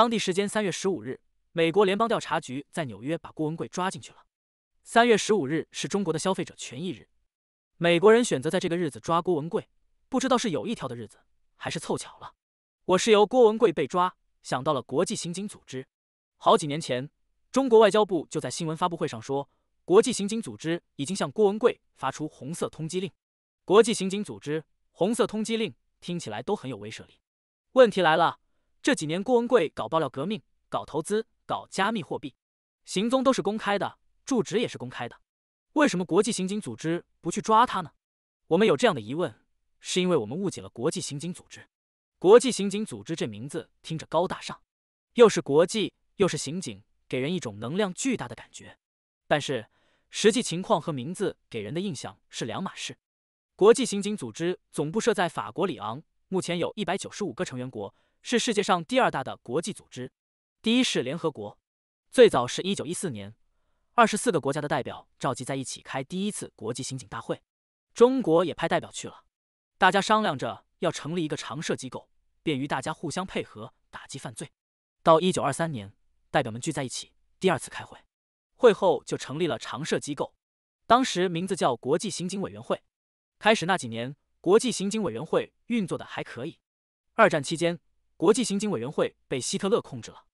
当地时间三月十五日，美国联邦调查局在纽约把郭文贵抓进去了。三月十五日是中国的消费者权益日，美国人选择在这个日子抓郭文贵，不知道是有意挑的日子，还是凑巧了。我是由郭文贵被抓想到了国际刑警组织。好几年前，中国外交部就在新闻发布会上说，国际刑警组织已经向郭文贵发出红色通缉令。国际刑警组织红色通缉令听起来都很有威慑力。问题来了。这几年，郭文贵搞爆料革命，搞投资，搞加密货币，行踪都是公开的，住址也是公开的。为什么国际刑警组织不去抓他呢？我们有这样的疑问，是因为我们误解了国际刑警组织。国际刑警组织这名字听着高大上，又是国际又是刑警，给人一种能量巨大的感觉。但是实际情况和名字给人的印象是两码事。国际刑警组织总部设在法国里昂，目前有一百九十五个成员国。是世界上第二大的国际组织，第一是联合国。最早是一九一四年，二十四个国家的代表召集在一起开第一次国际刑警大会，中国也派代表去了。大家商量着要成立一个常设机构，便于大家互相配合打击犯罪。到一九二三年，代表们聚在一起第二次开会，会后就成立了常设机构，当时名字叫国际刑警委员会。开始那几年，国际刑警委员会运作的还可以。二战期间。国际刑警委员会被希特勒控制了。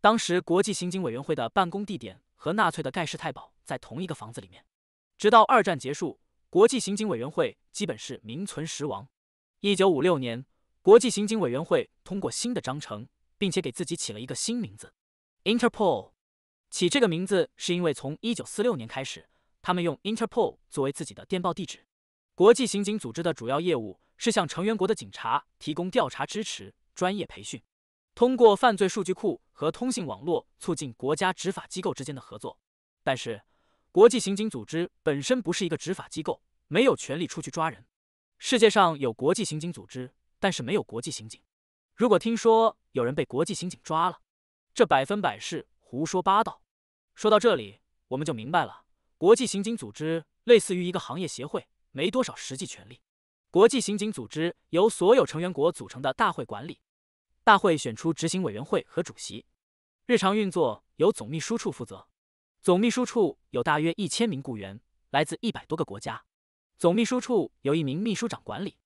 当时，国际刑警委员会的办公地点和纳粹的盖世太保在同一个房子里面。直到二战结束，国际刑警委员会基本是名存实亡。一九五六年，国际刑警委员会通过新的章程，并且给自己起了一个新名字 ——Interpol。起这个名字是因为从一九四六年开始，他们用 Interpol 作为自己的电报地址。国际刑警组织的主要业务是向成员国的警察提供调查支持。专业培训，通过犯罪数据库和通信网络促进国家执法机构之间的合作。但是，国际刑警组织本身不是一个执法机构，没有权利出去抓人。世界上有国际刑警组织，但是没有国际刑警。如果听说有人被国际刑警抓了，这百分百是胡说八道。说到这里，我们就明白了，国际刑警组织类似于一个行业协会，没多少实际权利。国际刑警组织由所有成员国组成的大会管理，大会选出执行委员会和主席，日常运作由总秘书处负责。总秘书处有大约一千名雇员，来自一百多个国家。总秘书处由一名秘书长管理。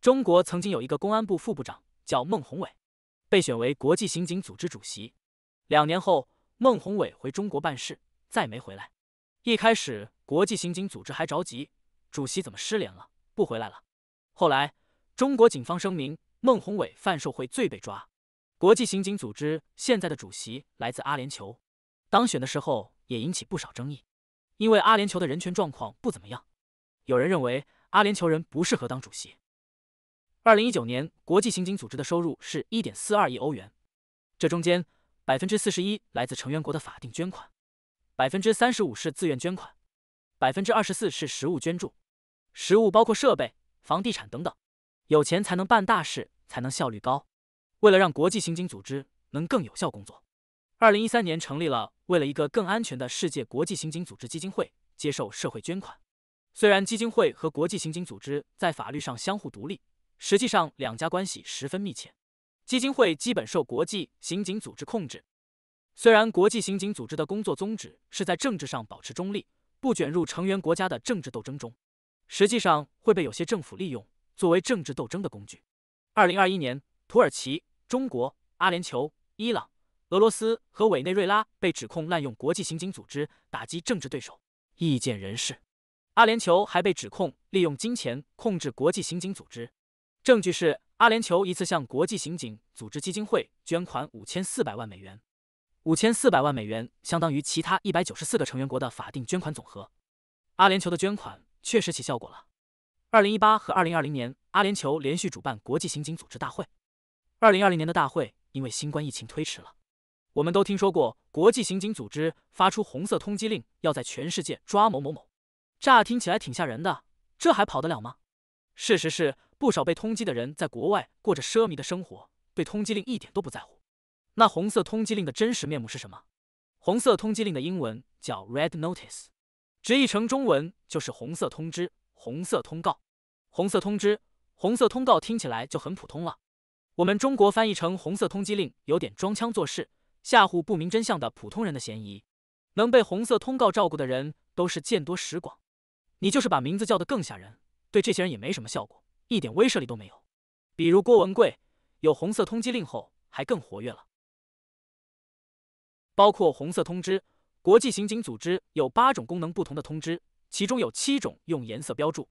中国曾经有一个公安部副部长叫孟宏伟，被选为国际刑警组织主席。两年后，孟宏伟回中国办事，再没回来。一开始，国际刑警组织还着急，主席怎么失联了，不回来了。后来，中国警方声明孟宏伟犯受贿罪被抓。国际刑警组织现在的主席来自阿联酋，当选的时候也引起不少争议，因为阿联酋的人权状况不怎么样，有人认为阿联酋人不适合当主席。二零一九年，国际刑警组织的收入是一点四二亿欧元，这中间百分之四十一来自成员国的法定捐款，百分之三十五是自愿捐款，百分之二十四是实物捐助，实物包括设备。房地产等等，有钱才能办大事，才能效率高。为了让国际刑警组织能更有效工作，二零一三年成立了为了一个更安全的世界国际刑警组织基金会，接受社会捐款。虽然基金会和国际刑警组织在法律上相互独立，实际上两家关系十分密切，基金会基本受国际刑警组织控制。虽然国际刑警组织的工作宗旨是在政治上保持中立，不卷入成员国家的政治斗争中。实际上会被有些政府利用作为政治斗争的工具。二零二一年，土耳其、中国、阿联酋、伊朗、俄罗斯和委内瑞拉被指控滥用国际刑警组织打击政治对手。意见人士，阿联酋还被指控利用金钱控制国际刑警组织。证据是阿联酋一次向国际刑警组织基金会捐款五千四百万美元，五千四百万美元相当于其他一百九十四个成员国的法定捐款总和。阿联酋的捐款。确实起效果了。二零一八和二零二零年，阿联酋连续主办国际刑警组织大会。二零二零年的大会因为新冠疫情推迟了。我们都听说过国际刑警组织发出红色通缉令，要在全世界抓某某某，乍听起来挺吓人的，这还跑得了吗？事实是，不少被通缉的人在国外过着奢靡的生活，对通缉令一点都不在乎。那红色通缉令的真实面目是什么？红色通缉令的英文叫 Red Notice。直译成中文就是“红色通知”“红色通告”“红色通知”“红色通告”，听起来就很普通了。我们中国翻译成“红色通缉令”，有点装腔作势、吓唬不明真相的普通人的嫌疑。能被“红色通告”照顾的人，都是见多识广。你就是把名字叫得更吓人，对这些人也没什么效果，一点威慑力都没有。比如郭文贵有“红色通缉令”后，还更活跃了。包括“红色通知”。国际刑警组织有八种功能不同的通知，其中有七种用颜色标注。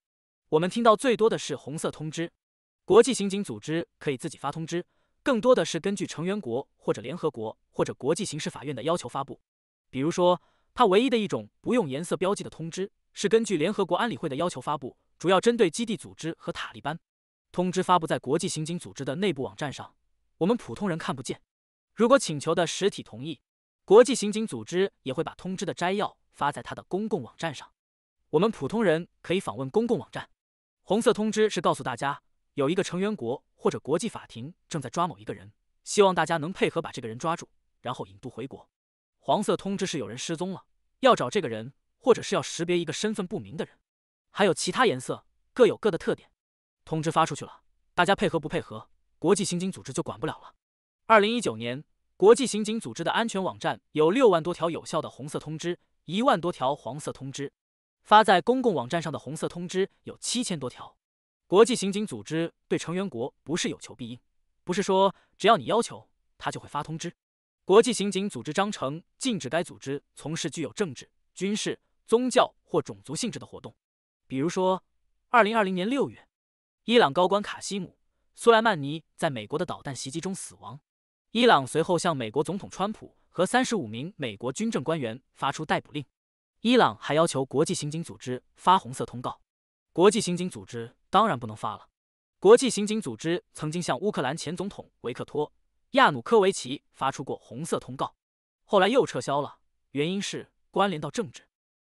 我们听到最多的是红色通知。国际刑警组织可以自己发通知，更多的是根据成员国或者联合国或者国际刑事法院的要求发布。比如说，它唯一的一种不用颜色标记的通知是根据联合国安理会的要求发布，主要针对基地组织和塔利班。通知发布在国际刑警组织的内部网站上，我们普通人看不见。如果请求的实体同意。国际刑警组织也会把通知的摘要发在他的公共网站上，我们普通人可以访问公共网站。红色通知是告诉大家有一个成员国或者国际法庭正在抓某一个人，希望大家能配合把这个人抓住，然后引渡回国。黄色通知是有人失踪了，要找这个人，或者是要识别一个身份不明的人。还有其他颜色，各有各的特点。通知发出去了，大家配合不配合，国际刑警组织就管不了了。二零一九年。国际刑警组织的安全网站有六万多条有效的红色通知，一万多条黄色通知。发在公共网站上的红色通知有七千多条。国际刑警组织对成员国不是有求必应，不是说只要你要求，他就会发通知。国际刑警组织章程禁止该组织从事具有政治、军事、宗教或种族性质的活动。比如说，二零二零年六月，伊朗高官卡西姆·苏莱曼尼在美国的导弹袭击中死亡。伊朗随后向美国总统川普和三十五名美国军政官员发出逮捕令。伊朗还要求国际刑警组织发红色通告。国际刑警组织当然不能发了。国际刑警组织曾经向乌克兰前总统维克托·亚努科维奇发出过红色通告，后来又撤销了，原因是关联到政治。